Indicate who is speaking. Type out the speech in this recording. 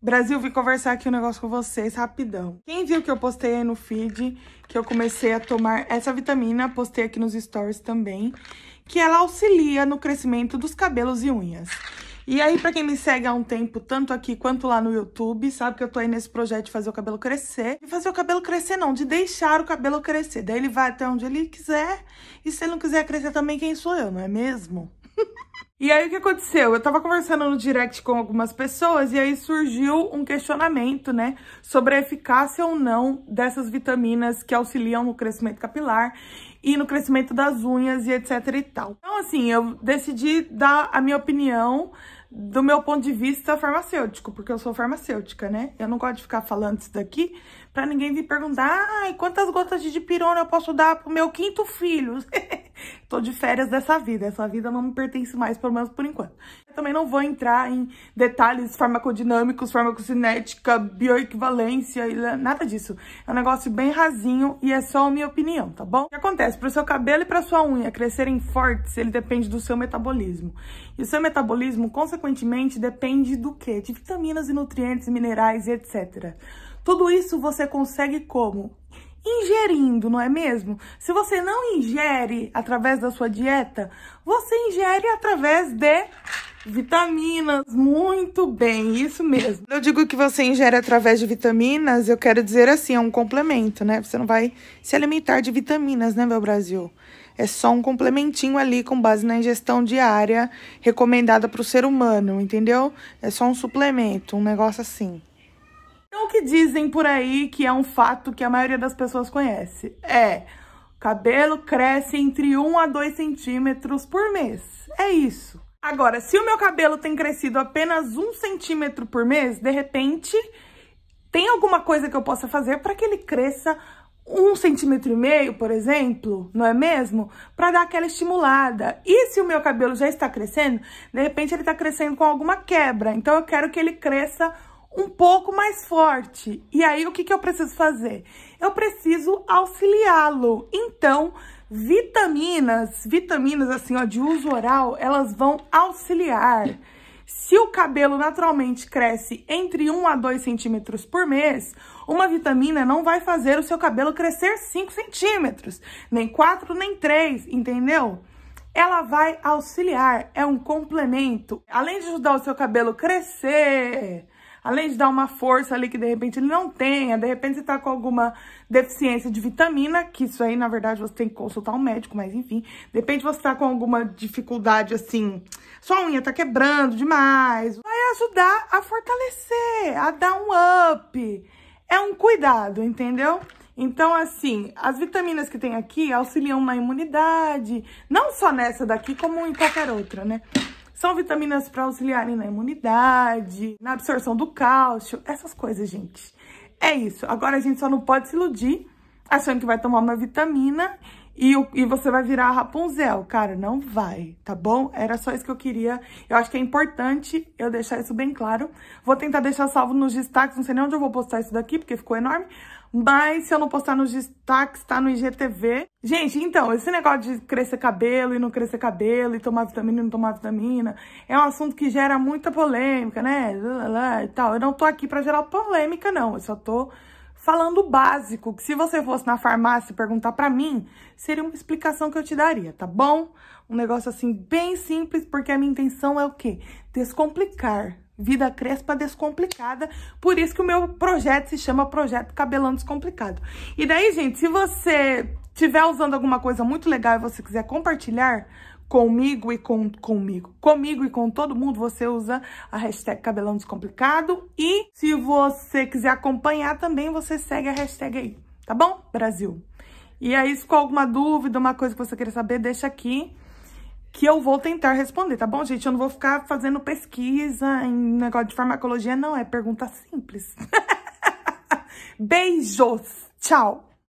Speaker 1: Brasil, vim conversar aqui um negócio com vocês rapidão. Quem viu que eu postei aí no feed que eu comecei a tomar essa vitamina, postei aqui nos stories também, que ela auxilia no crescimento dos cabelos e unhas. E aí, pra quem me segue há um tempo, tanto aqui quanto lá no YouTube, sabe que eu tô aí nesse projeto de fazer o cabelo crescer. De fazer o cabelo crescer não, de deixar o cabelo crescer. Daí ele vai até onde ele quiser, e se ele não quiser crescer também, quem sou eu, não é mesmo? E aí, o que aconteceu? Eu tava conversando no direct com algumas pessoas e aí surgiu um questionamento, né, sobre a eficácia ou não dessas vitaminas que auxiliam no crescimento capilar e no crescimento das unhas e etc e tal. Então, assim, eu decidi dar a minha opinião do meu ponto de vista farmacêutico, porque eu sou farmacêutica, né? Eu não gosto de ficar falando isso daqui pra ninguém vir perguntar, ai, quantas gotas de dipirona eu posso dar pro meu quinto filho? Tô de férias dessa vida, essa vida não me pertence mais, pelo menos por enquanto. Eu também não vou entrar em detalhes farmacodinâmicos, farmacocinética, bioequivalência, nada disso. É um negócio bem rasinho e é só a minha opinião, tá bom? O que acontece? Pro seu cabelo e pra sua unha crescerem fortes, ele depende do seu metabolismo. E o seu metabolismo, consequentemente, depende do quê? De vitaminas e nutrientes, minerais e etc. Tudo isso você consegue como? ingerindo, não é mesmo? Se você não ingere através da sua dieta, você ingere através de vitaminas. Muito bem, isso mesmo. Eu digo que você ingere através de vitaminas, eu quero dizer assim, é um complemento, né? Você não vai se alimentar de vitaminas, né, meu Brasil? É só um complementinho ali com base na ingestão diária recomendada para o ser humano, entendeu? É só um suplemento, um negócio assim. Então, o que dizem por aí, que é um fato que a maioria das pessoas conhece, é cabelo cresce entre 1 a 2 centímetros por mês. É isso. Agora, se o meu cabelo tem crescido apenas 1 centímetro por mês, de repente, tem alguma coisa que eu possa fazer para que ele cresça um centímetro e meio, por exemplo, não é mesmo? Para dar aquela estimulada. E se o meu cabelo já está crescendo, de repente ele está crescendo com alguma quebra. Então eu quero que ele cresça um pouco mais forte. E aí, o que, que eu preciso fazer? Eu preciso auxiliá-lo. Então, vitaminas, vitaminas assim, ó, de uso oral, elas vão auxiliar. Se o cabelo naturalmente cresce entre 1 a 2 centímetros por mês, uma vitamina não vai fazer o seu cabelo crescer 5 centímetros, nem 4, nem 3, entendeu? Ela vai auxiliar, é um complemento. Além de ajudar o seu cabelo crescer, além de dar uma força ali que de repente ele não tenha, de repente você tá com alguma deficiência de vitamina, que isso aí, na verdade, você tem que consultar um médico, mas enfim, de repente você tá com alguma dificuldade, assim, sua unha tá quebrando demais, vai ajudar a fortalecer, a dar um up, é um cuidado, entendeu? Então, assim, as vitaminas que tem aqui auxiliam na imunidade, não só nessa daqui, como em qualquer outra, né? São vitaminas para auxiliarem na imunidade, na absorção do cálcio, essas coisas, gente. É isso. Agora a gente só não pode se iludir achando que vai tomar uma vitamina e, e você vai virar Rapunzel. Cara, não vai, tá bom? Era só isso que eu queria. Eu acho que é importante eu deixar isso bem claro. Vou tentar deixar salvo nos destaques, não sei nem onde eu vou postar isso daqui, porque ficou enorme. Mas se eu não postar nos destaques, tá no IGTV. Gente, então, esse negócio de crescer cabelo e não crescer cabelo, e tomar vitamina e não tomar vitamina, é um assunto que gera muita polêmica, né? E tal. Eu não tô aqui pra gerar polêmica, não. Eu só tô falando o básico, que se você fosse na farmácia perguntar para mim, seria uma explicação que eu te daria, tá bom? Um negócio assim bem simples, porque a minha intenção é o quê? Descomplicar Vida Crespa Descomplicada. Por isso que o meu projeto se chama Projeto Cabelão Descomplicado. E daí, gente, se você estiver usando alguma coisa muito legal e você quiser compartilhar comigo e com comigo, comigo e com todo mundo, você usa a hashtag Cabelão Descomplicado. E se você quiser acompanhar também, você segue a hashtag aí, tá bom, Brasil? E aí, se ficou alguma dúvida, uma coisa que você queria saber, deixa aqui que eu vou tentar responder, tá bom, gente? Eu não vou ficar fazendo pesquisa em negócio de farmacologia, não. É pergunta simples. Beijos! Tchau!